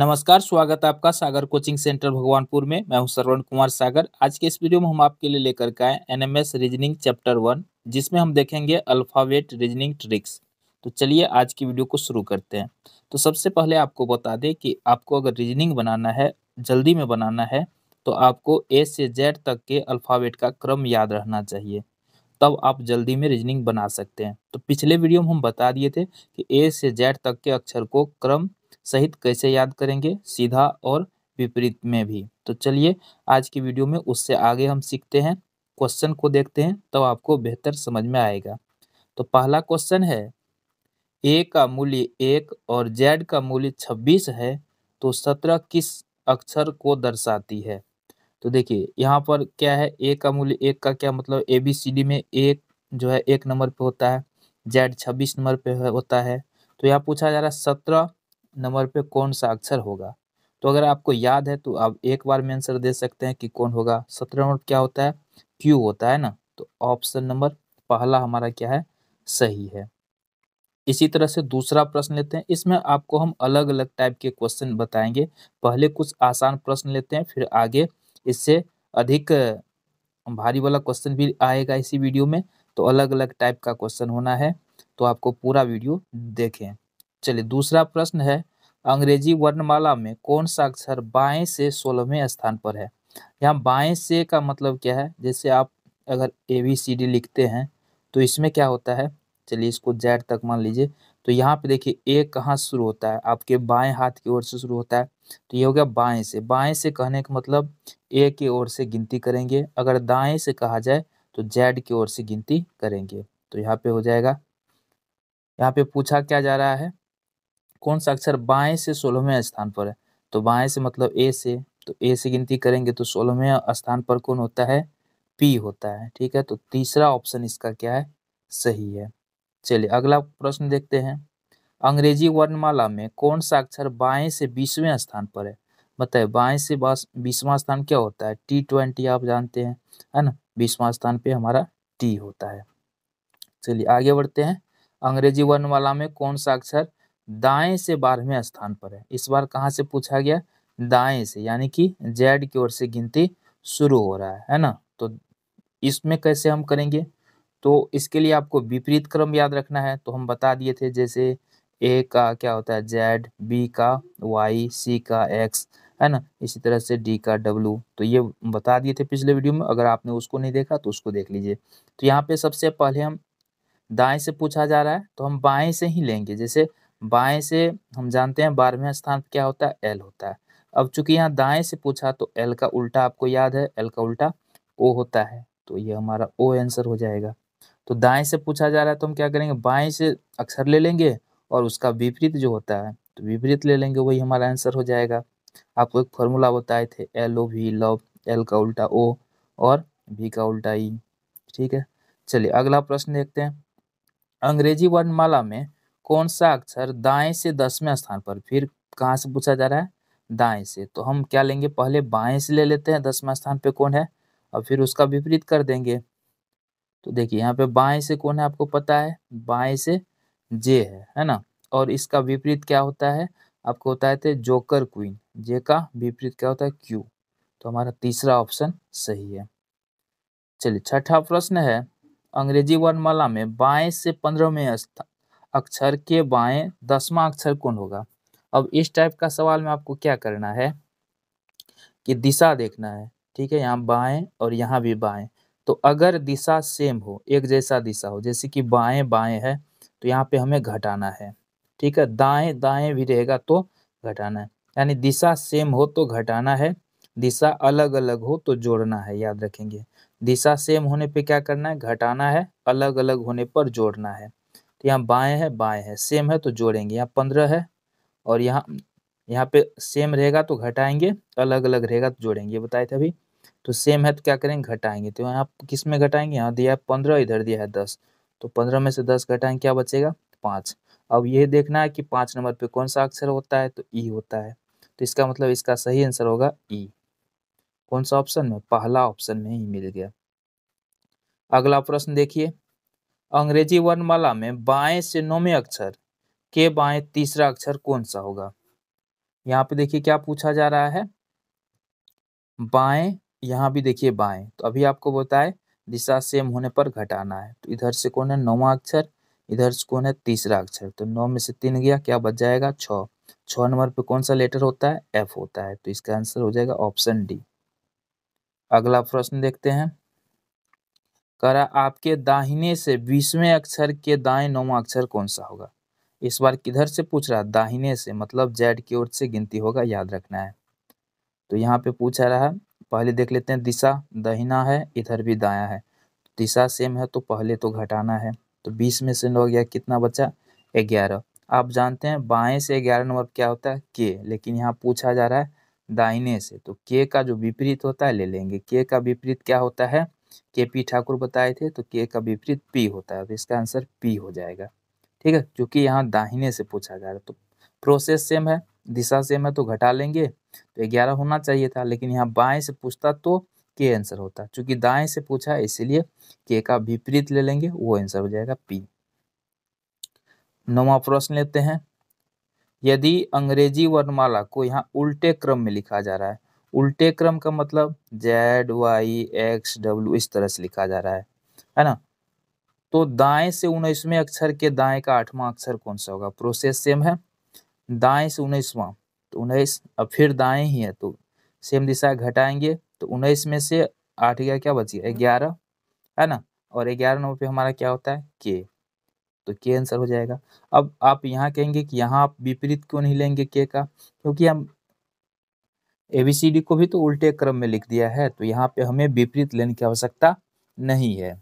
नमस्कार स्वागत है आपका सागर कोचिंग सेंटर भगवानपुर में मैं हूं श्रवण कुमार सागर आज के इस वीडियो में हम आपके लिए लेकर के आए एनएमएस रीजनिंग चैप्टर वन जिसमें हम देखेंगे अल्फ़ावेट रीजनिंग ट्रिक्स तो चलिए आज की वीडियो को शुरू करते हैं तो सबसे पहले आपको बता दें कि आपको अगर रीजनिंग बनाना है जल्दी में बनाना है तो आपको ए से जेड तक के अल्फ़ावेट का क्रम याद रहना चाहिए तब आप जल्दी में रीजनिंग बना सकते हैं तो पिछले वीडियो में हम बता दिए थे कि ए से जेड तक के अक्षर को क्रम सहित कैसे याद करेंगे सीधा और विपरीत में भी तो चलिए आज की वीडियो में उससे आगे हम सीखते हैं क्वेश्चन को देखते हैं तो आपको बेहतर समझ में आएगा तो पहला क्वेश्चन है ए का मूल्य एक और जेड का मूल्य छब्बीस है तो सत्रह किस अक्षर को दर्शाती है तो देखिए यहाँ पर क्या है ए का मूल्य एक का क्या मतलब ए बी सी डी में एक जो है एक नंबर पे होता है जेड छब्बीस नंबर पे होता है तो यहाँ पूछा जा रहा है सत्रह नंबर पे कौन सा अक्षर होगा तो अगर आपको याद है तो आप एक बार में आंसर दे सकते हैं कि कौन होगा सत्रह नंबर क्या होता है क्यू होता है ना तो ऑप्शन नंबर पहला हमारा क्या है सही है इसी तरह से दूसरा प्रश्न लेते हैं इसमें आपको हम अलग अलग टाइप के क्वेश्चन बताएंगे पहले कुछ आसान प्रश्न लेते हैं फिर आगे इससे अधिक भारी वाला क्वेश्चन भी आएगा इसी वीडियो में तो अलग अलग टाइप का क्वेश्चन होना है तो आपको पूरा वीडियो देखें चलिए दूसरा प्रश्न है अंग्रेजी वर्णमाला में कौन सा अक्षर बाएं से सोलहवें स्थान पर है यहाँ बाएं से का मतलब क्या है जैसे आप अगर ए बी सी डी लिखते हैं तो इसमें क्या होता है चलिए इसको जैड तक मान लीजिए तो यहाँ पे देखिए ए कहाँ शुरू होता है आपके बाएं हाथ की ओर से शुरू होता है तो ये हो गया बाएं से बाएं से कहने का मतलब ए की ओर से गिनती करेंगे अगर दाएं से कहा जाए तो जेड की ओर से गिनती करेंगे तो यहाँ पे हो जाएगा यहाँ पे पूछा क्या जा रहा है कौन सा अक्षर बाएं से सोलहवें स्थान पर है तो बाएं से मतलब ए से तो ए से गिनती करेंगे तो सोलहवें स्थान पर कौन होता है पी होता है ठीक है तो तीसरा ऑप्शन इसका क्या है सही है चलिए अगला प्रश्न देखते हैं अंग्रेजी वर्णमाला में कौन सा अक्षर बाएं से बीसवें स्थान पर है बताए बाएं से बीसवां स्थान क्या होता है टी ट्वेंटी आप जानते हैं है ना बीसवां स्थान पे हमारा टी होता है चलिए आगे बढ़ते हैं अंग्रेजी वर्णमाला में कौन सा अक्षर दाएं से बारहवें स्थान पर है इस बार कहाँ से पूछा गया दाएं से यानी कि जेड की ओर से गिनती शुरू हो रहा है है ना तो इसमें कैसे हम करेंगे तो इसके लिए आपको विपरीत क्रम याद रखना है तो हम बता दिए थे जैसे ए का क्या होता है जेड बी का वाई सी का एक्स है ना इसी तरह से डी का डब्लू तो ये बता दिए थे पिछले वीडियो में अगर आपने उसको नहीं देखा तो उसको देख लीजिए तो यहाँ पे सबसे पहले हम दाएं से पूछा जा रहा है तो हम बाएं से ही लेंगे जैसे बाएं से हम जानते हैं बारहवें स्थान पर क्या होता है एल होता है अब चूंकि यहाँ दाएं से पूछा तो एल का उल्टा आपको याद है एल का उल्टा ओ होता है तो ये हमारा ओ आंसर हो जाएगा तो दाएं से पूछा जा रहा है तो हम क्या करेंगे बाएं से अक्षर ले लेंगे और उसका विपरीत जो होता है तो विपरीत ले लेंगे वही हमारा आंसर हो जाएगा आपको एक फॉर्मूला बताए थे L O V love L का उल्टा ओ और वी का उल्टा ई e। ठीक है चलिए अगला प्रश्न देखते हैं अंग्रेजी वर्णमाला में कौन सा अक्षर दाएं से दसवें स्थान पर फिर कहाँ से पूछा जा रहा है दाएं से तो हम क्या लेंगे पहले बाएं से ले लेते हैं दसवें स्थान पे कौन है और फिर उसका विपरीत कर देंगे तो देखिए यहाँ पे बाएं से कौन है आपको पता है बाएं से जे है है ना और इसका विपरीत क्या होता है आपको होता है जोकर क्वीन जे का विपरीत क्या होता है क्यू तो हमारा तीसरा ऑप्शन सही है चलिए छठा प्रश्न है अंग्रेजी वर्णमाला में बाएं से पंद्रहवें स्थान अक्षर के बाएं दसवां अक्षर कौन होगा अब इस टाइप का सवाल में आपको क्या करना है कि दिशा देखना है ठीक है यहाँ बाएं और यहाँ भी बाएं तो अगर दिशा सेम हो एक जैसा दिशा हो जैसे कि बाएं बाएं है तो यहाँ पे हमें घटाना है ठीक है दाएं दाएं भी रहेगा तो घटाना है यानी दिशा सेम हो तो घटाना है दिशा अलग अलग हो तो जोड़ना है याद रखेंगे दिशा सेम होने पे क्या करना है घटाना है अलग अलग होने पर जोड़ना है तो यहाँ बाएँ है बाएँ है सेम है तो जोड़ेंगे यहाँ पंद्रह है और यहाँ यहाँ पे सेम रहेगा तो घटाएंगे अलग अलग रहेगा तो जोड़ेंगे ये बताए थे अभी तो सेम है तो क्या करेंगे घटाएंगे तो यहाँ किस में घटाएंगे यहाँ दिया है पंद्रह इधर दिया है दस तो पंद्रह में से दस घटाएंगे क्या बचेगा पाँच अब ये देखना है कि पाँच नंबर पे कौन सा अक्षर होता है तो ई e होता है तो इसका मतलब इसका सही आंसर होगा ई e। कौन सा ऑप्शन में पहला ऑप्शन में ही e मिल गया अगला प्रश्न देखिए अंग्रेजी वर्णमाला में बाएं से नौवें अक्षर के बाएं तीसरा अक्षर कौन सा होगा यहाँ पे देखिए क्या पूछा जा रहा है बाएं यहाँ भी देखिए बाएं तो अभी आपको बताए दिशा सेम होने पर घटाना है तो इधर से कौन है नौवा अक्षर इधर से कौन है तीसरा अक्षर तो नौ में से तीन गया क्या बच जाएगा छ छ नंबर पे कौन सा लेटर होता है एफ होता है तो इसका आंसर हो जाएगा ऑप्शन डी अगला प्रश्न देखते हैं करा आपके दाहिने से बीसवें अक्षर के दाएं नौवा अक्षर कौन सा होगा इस बार किधर से पूछ रहा दाहिने से मतलब जेड की ओर से गिनती होगा याद रखना है तो यहाँ पे पूछा रहा पहले देख लेते हैं दिशा दहिना है इधर भी दाया है दिशा सेम है तो पहले तो घटाना है तो बीस में से नौ गया कितना बचा ग्यारह आप जानते हैं बाएं से ग्यारह नंबर क्या होता है के लेकिन यहाँ पूछा जा रहा है दाहिने से तो के का जो विपरीत होता है ले लेंगे के का विपरीत क्या होता है के पी ठाकुर बताए थे तो के का विपरीत पी होता है तो इसका आंसर पी हो जाएगा ठीक है क्योंकि यहाँ दाहिने से पूछा जा रहा है तो प्रोसेस सेम है दिशा सेम है तो घटा लेंगे तो ग्यारह होना चाहिए था लेकिन यहाँ बाएं से पूछता तो के आंसर होता चूंकि दाएं से पूछा है इसीलिए के का विपरीत ले लेंगे वो आंसर हो जाएगा पी नौवा प्रश्न लेते हैं यदि अंग्रेजी वर्णमाला को यहाँ उल्टे क्रम में लिखा जा रहा है उल्टे क्रम का मतलब जेड वाई एक्स डब्ल्यू इस तरह से लिखा जा रहा है है ना तो दाएं से उन्नीसवें अक्षर के दाएं का आठवां अक्षर कौन सा होगा प्रोसेस सेम है दाएं से उन्नीसवां तो उन्नीस अब फिर दाएं ही है तो सेम दिशा घटाएंगे तो उन्नीस में से आठ गया क्या बच गया ग्यारह है ना और ग्यारह नंबर पे हमारा क्या होता है के तो के आंसर हो जाएगा अब आप यहाँ कहेंगे कि यहाँ आप विपरीत क्यों नहीं लेंगे के का क्योंकि हम एबीसीडी को भी तो उल्टे क्रम में लिख दिया है तो यहाँ पे हमें विपरीत लेन की आवश्यकता नहीं है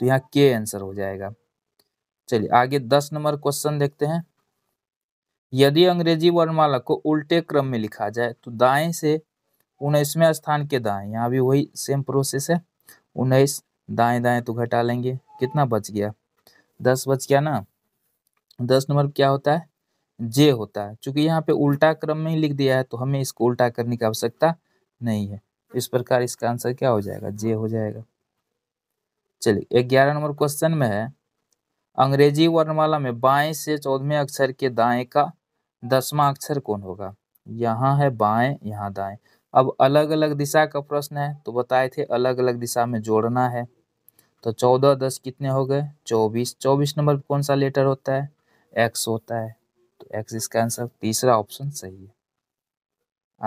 तो यहाँ के आंसर हो जाएगा चलिए आगे दस नंबर क्वेश्चन देखते हैं यदि अंग्रेजी वर्णमाला को उल्टे क्रम में लिखा जाए तो दाएं से उन्नीसवें स्थान के दाएं यहाँ भी वही सेम प्रोसेस है उन्नीस दाएं दाएं तो घटा लेंगे कितना बच गया दस बच गया ना दस नंबर क्या होता है जे होता है चूंकि यहाँ पे उल्टा क्रम में ही लिख दिया है तो हमें इसको उल्टा करने की आवश्यकता नहीं है इस प्रकार इसका आंसर क्या हो जाएगा जे हो जाएगा चलिए ग्यारह नंबर क्वेश्चन में है अंग्रेजी वर्णमाला में बाएं से चौदहवें अक्षर के दाएं का दसवा अक्षर कौन होगा यहाँ है बाएं यहाँ दाएं अब अलग अलग दिशा का प्रश्न है तो बताए थे अलग अलग दिशा में जोड़ना है तो चौदह दस कितने हो गए चौबीस चौबीस नंबर कौन सा लेटर होता है एक्स होता है एक्स इसका आंसर तीसरा ऑप्शन सही है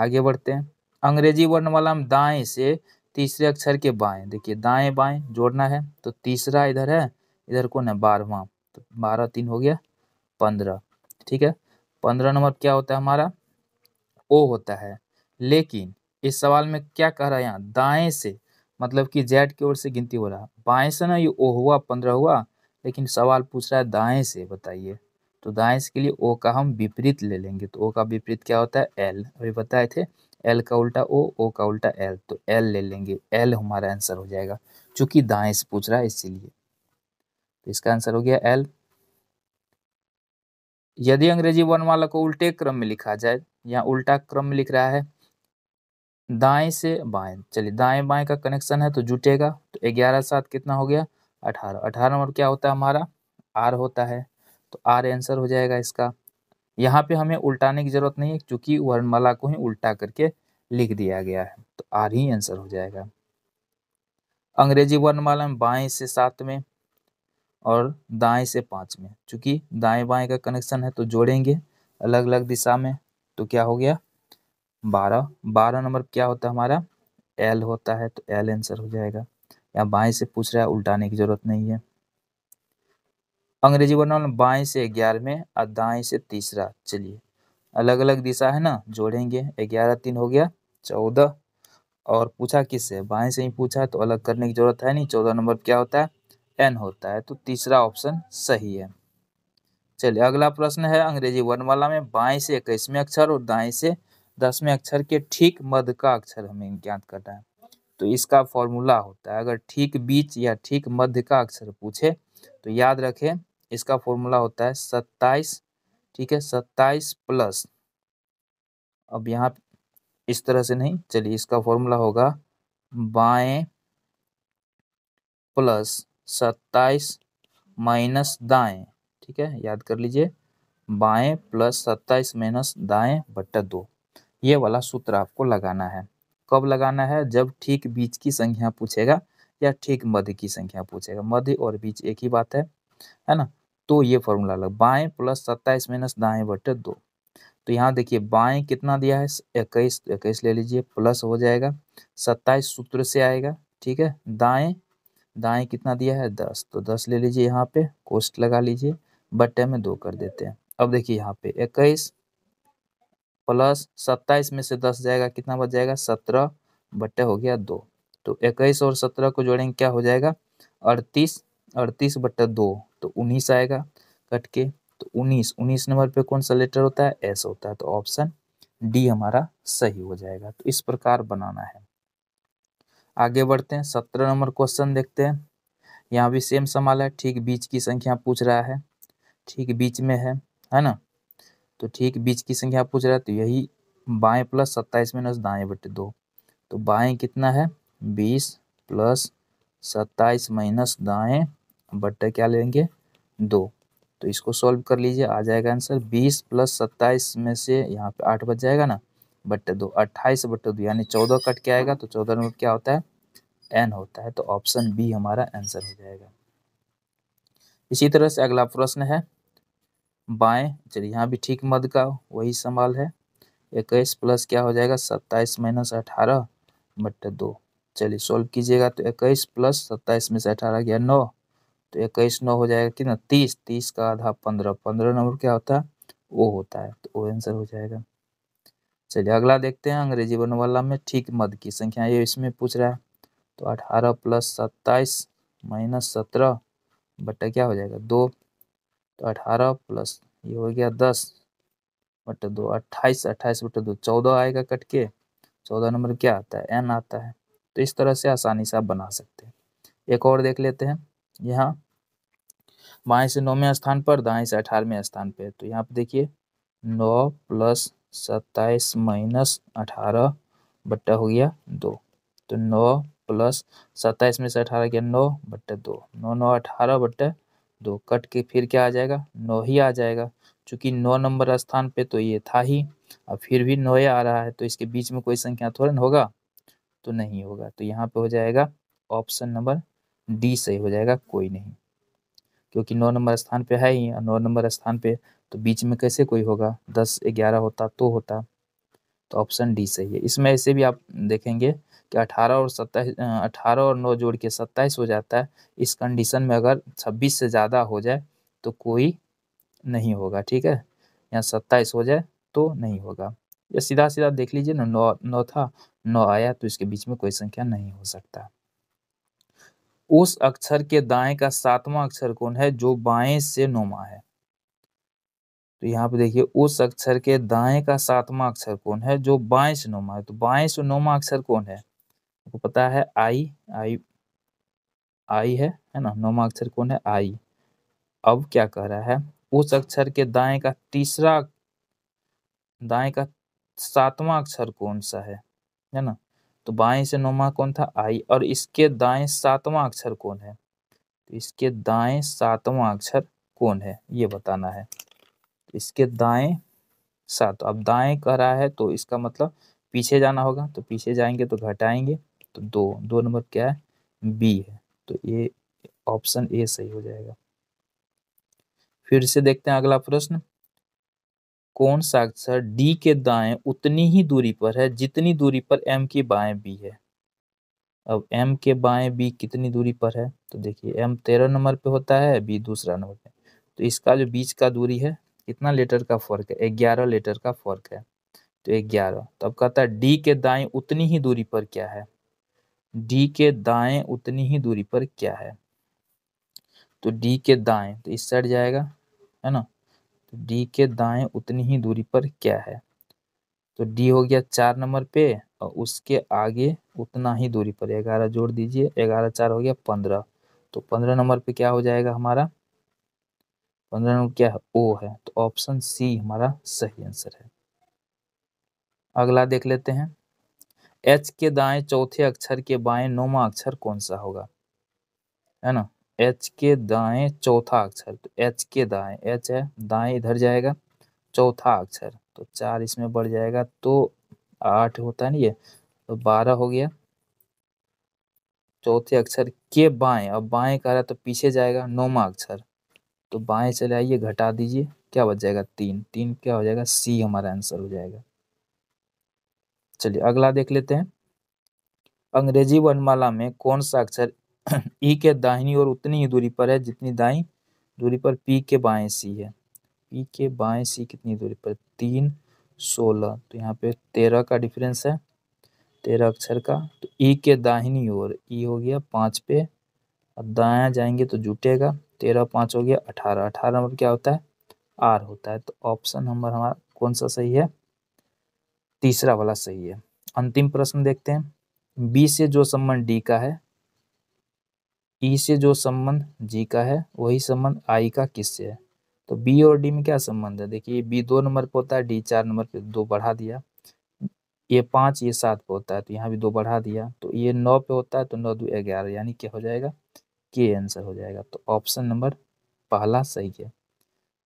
आगे बढ़ते हैं अंग्रेजी वर्णमाला हम दाएं से तीसरे अक्षर के बाएं देखिए दाएं बाएं जोड़ना है तो तीसरा इधर है इधर कौन है बारहवा तो बारह तीन हो गया पंद्रह ठीक है पंद्रह नंबर क्या होता है हमारा ओ होता है लेकिन इस सवाल में क्या कह रहा है यहाँ दाएं से मतलब कि जेड की ओर से गिनती हो रहा है बाएं से ना ये ओ हुआ पंद्रह हुआ लेकिन सवाल पूछ रहा है दाएं से बताइए तो दाएं इसके लिए ओ का हम विपरीत ले लेंगे तो ओ का विपरीत क्या होता है एल अभी बताए थे एल का उल्टा ओ ओ का उल्टा एल तो एल ले लेंगे एल हमारा आंसर हो जाएगा चूंकि दाएं से पूछ रहा है इसीलिए तो इसका आंसर हो गया एल यदि अंग्रेजी वन वाला को उल्टे क्रम में लिखा जाए या उल्टा क्रम में लिख रहा है दाएं से बाएं चलिए दाएं बाएं का कनेक्शन है तो जुटेगा तो ग्यारह सात कितना हो गया अठारह अठारह नंबर क्या होता है हमारा आर होता है तो आर आंसर हो जाएगा इसका यहाँ पे हमें उल्टाने की जरूरत नहीं है क्योंकि वर्णमाला को ही उल्टा करके लिख दिया गया है तो आर ही आंसर हो जाएगा अंग्रेजी वर्णमाला में बाएं से सात में और दाएं से पांच में चूंकि दाएं बाएं का कनेक्शन है तो जोड़ेंगे अलग अलग दिशा में तो क्या हो गया बारह बारह नंबर क्या होता है हमारा एल होता है तो एल आंसर हो जाएगा या बाएं से पूछ रहा है उल्टाने की ज़रूरत नहीं है अंग्रेजी वर्णमाला में बाएं से ग्यारहवें और दाएं से तीसरा चलिए अलग अलग दिशा है ना जोड़ेंगे ग्यारह तीन हो गया चौदह और पूछा किससे बाएं से ही पूछा तो अलग करने की जरूरत है नहीं चौदह नंबर क्या होता है एन होता है तो तीसरा ऑप्शन सही है चलिए अगला प्रश्न है अंग्रेजी वर्णमाला में बाएं से इक्कीसवें अक्षर और दाएं से दसवें अक्षर के ठीक मध्य का अक्षर हमें ज्ञात करना है तो इसका फॉर्मूला होता है अगर ठीक बीच या ठीक मध्य का अक्षर पूछे तो याद रखें इसका फॉर्मूला होता है सत्ताईस ठीक है सत्ताईस प्लस अब यहाँ इस तरह से नहीं चलिए इसका फॉर्मूला होगा बाएं प्लस सत्ताईस माइनस दाएं ठीक है याद कर लीजिए बाएं प्लस सत्ताईस माइनस दाएं बट्टा दो ये वाला सूत्र आपको लगाना है कब लगाना है जब ठीक बीच की संख्या पूछेगा या ठीक मध्य की संख्या पूछेगा मध्य और बीच एक ही बात है है ना तो ये फॉर्मूला लग बाएं प्लस सत्ताईस माइनस दाएं बटे दो तो यहाँ देखिए बाएं कितना दिया है इक्कीस इक्कीस ले लीजिए प्लस हो जाएगा सत्ताईस सूत्र से आएगा ठीक है दाएं दाएं कितना दिया है दस तो दस ले लीजिए यहाँ पे कोस्ट लगा लीजिए बट्टे में दो कर देते हैं अब देखिए यहाँ पे इक्कीस प्लस सत्ताईस में से दस जाएगा कितना बच जाएगा सत्रह बट्टे हो गया दो तो इक्कीस और सत्रह को जोड़ेंगे क्या हो जाएगा अड़तीस अड़तीस बट्टा दो तो उन्नीस आएगा कट के तो उन्नीस उन्नीस नंबर पे कौन सा लेटर होता है एस होता है तो ऑप्शन डी हमारा सही हो जाएगा तो इस प्रकार बनाना है आगे बढ़ते हैं सत्रह नंबर क्वेश्चन देखते हैं यहाँ भी सेम सवाल है ठीक बीच की संख्या पूछ रहा है ठीक बीच में है है ना तो ठीक बीच की संख्या पूछ रहा है तो यही बाएं प्लस सत्ताईस माइनस दाएं बटे दो तो बाएं कितना है बीस प्लस सत्ताईस माइनस दाएं बट्टे क्या लेंगे दो तो इसको सॉल्व कर लीजिए आ जाएगा आंसर बीस प्लस सत्ताईस में से यहाँ पे आठ बच जाएगा ना बट्टे दो अट्ठाईस बट्टे दो यानी चौदह कट के आएगा तो चौदह नोट क्या होता है एन होता है तो ऑप्शन बी हमारा आंसर हो जाएगा इसी तरह से अगला प्रश्न है बाएं चलिए यहाँ भी ठीक मद का वही सवाल है इक्कीस प्लस क्या हो जाएगा सत्ताईस माइनस अठारह बट्टे दो चलिए सॉल्व कीजिएगा तो इक्कीस प्लस सत्ताईस में से अठारह गया नौ तो इक्कीस नौ हो जाएगा कितना तीस तीस का आधा पंद्रह पंद्रह नंबर क्या होता है वो होता है तो वो आंसर हो जाएगा चलिए अगला देखते हैं अंग्रेजी वाला में ठीक मध की संख्या ये इसमें पूछ रहा है तो अठारह प्लस सत्ताईस माइनस सत्रह बट्टा क्या हो जाएगा दो तो अठारह प्लस ये हो गया दस बट दो अट्ठाईस अट्ठाईस बट्टा दो चौदह आएगा कट के चौदह नंबर क्या आता है एन आता है तो इस तरह से आसानी से आप बना सकते हैं एक और देख लेते हैं यहाँ बाएं से नौवें स्थान पर दाएं से अठारहवें स्थान पर तो यहाँ पे देखिए नौ प्लस सत्ताईस माइनस अठारह बट्टा हो गया दो तो नौ प्लस सत्ताईस में से अठारह गया नौ बट्टा दो नौ नौ अठारह बट्टा दो कट के फिर क्या आ जाएगा नौ ही आ जाएगा चूँकि नौ नंबर स्थान पे तो ये था ही अब फिर भी नौ आ रहा है तो इसके बीच में कोई संख्या थोड़ा होगा तो नहीं होगा तो यहाँ पे हो जाएगा ऑप्शन नंबर डी सही हो जाएगा कोई नहीं क्योंकि नौ नंबर स्थान पे है ही और नौ नंबर स्थान पे तो बीच में कैसे कोई होगा दस ग्यारह होता तो होता तो ऑप्शन डी सही है इसमें ऐसे भी आप देखेंगे कि अठारह और सत्ताईस अठारह और नौ जोड़ के सत्ताईस हो जाता है इस कंडीशन में अगर छब्बीस से ज़्यादा हो जाए तो कोई नहीं होगा ठीक है यहाँ सत्ताईस हो जाए तो नहीं होगा या सीधा सीधा देख लीजिए ना नौ नौ था नौ आया तो इसके बीच में कोई संख्या नहीं हो सकता उस अक्षर के दाएं का सातवां अक्षर कौन है जो बाएं से नोमा है तो यहाँ पे देखिए उस अक्षर के दाएं का सातवां अक्षर कौन है जो बाएं से नोमा है तो बाएं से नोमा अक्षर कौन है आपको पता है आई आई आई है है ना नोमा अक्षर कौन है आई अब क्या कह रहा है उस अक्षर के दाएं का तीसरा दाएं का सातवां अक्षर कौन सा है है ना तो बाएं से नौवा कौन था आई और इसके दाएं सातवां अक्षर कौन है तो इसके दाएं सातवां अक्षर कौन है ये बताना है तो इसके दाएं सात अब दाएं कह रहा है तो इसका मतलब पीछे जाना होगा तो पीछे जाएंगे तो घटाएंगे तो दो दो नंबर क्या है बी है तो ये ऑप्शन ए सही हो जाएगा फिर से देखते हैं अगला प्रश्न कौन सा अक्षर डी के दाएं उतनी ही दूरी पर है जितनी दूरी पर एम के बाएं बी है अब एम के बाएं बी कितनी दूरी पर है तो देखिए एम तेरह नंबर पे होता है बी दूसरा नंबर पे तो इसका जो बीच का दूरी है कितना लेटर का फर्क है ग्यारह लेटर का फर्क है तो ग्यारह तो अब कहता है डी के दाएं उतनी ही दूरी पर क्या है डी के दाएं उतनी ही दूरी पर क्या है तो डी के दाएं तो इस साइड जाएगा है ना तो डी के दाएं उतनी ही दूरी पर क्या है तो डी हो गया चार नंबर पे और उसके आगे उतना ही दूरी पर ग्यारह जोड़ दीजिए ग्यारह चार हो गया पंद्रह तो पंद्रह नंबर पे क्या हो जाएगा हमारा पंद्रह नंबर क्या है ओ है तो ऑप्शन सी हमारा सही आंसर है अगला देख लेते हैं एच के दाएं चौथे अक्षर के बाएं नौवा अक्षर कौन सा होगा है ना एच के दाएं चौथा अक्षर तो एच के दाएं एच है दाएं इधर जाएगा चौथा अक्षर तो चार इसमें बढ़ जाएगा तो आठ होता नहीं है तो बारह हो गया चौथे अक्षर के बाएं अब बाएं कह रहा तो पीछे जाएगा नौवा अक्षर तो बाएं चले आइए घटा दीजिए क्या बच जाएगा तीन तीन क्या हो जाएगा सी हमारा आंसर हो जाएगा चलिए अगला देख लेते हैं अंग्रेजी वर्णमाला में कौन सा अक्षर ई के दाहिनी ओर उतनी ही दूरी पर है जितनी दाई दूरी पर पी के बाएं सी है पी के बाएं सी कितनी दूरी पर तीन सोलह तो यहाँ पे तेरह का डिफरेंस है तेरह अक्षर का तो ई के दाहिनी ओर ई हो गया पाँच पे और दाया जाएंगे तो जुटेगा तेरह पाँच हो गया अठारह अठारह नंबर क्या होता है आर होता है तो ऑप्शन नंबर हमारा कौन सा सही है तीसरा वाला सही है अंतिम प्रश्न देखते हैं बी से जो संबंध डी का है ई से जो संबंध जी का है वही संबंध आई का किससे है तो बी और डी में क्या संबंध है देखिए बी दो नंबर पर होता है डी चार नंबर पे दो बढ़ा दिया ये पाँच ये सात पे होता है तो यहाँ भी दो बढ़ा दिया तो ये नौ पे होता है तो नौ दो ग्यारह यानी क्या हो जाएगा के आंसर हो जाएगा तो ऑप्शन नंबर पहला सही है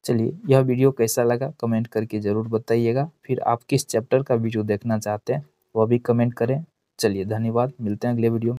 चलिए यह वीडियो कैसा लगा कमेंट करके ज़रूर बताइएगा फिर आप किस चैप्टर का वीडियो देखना चाहते हैं वह भी कमेंट करें चलिए धन्यवाद मिलते हैं अगले वीडियो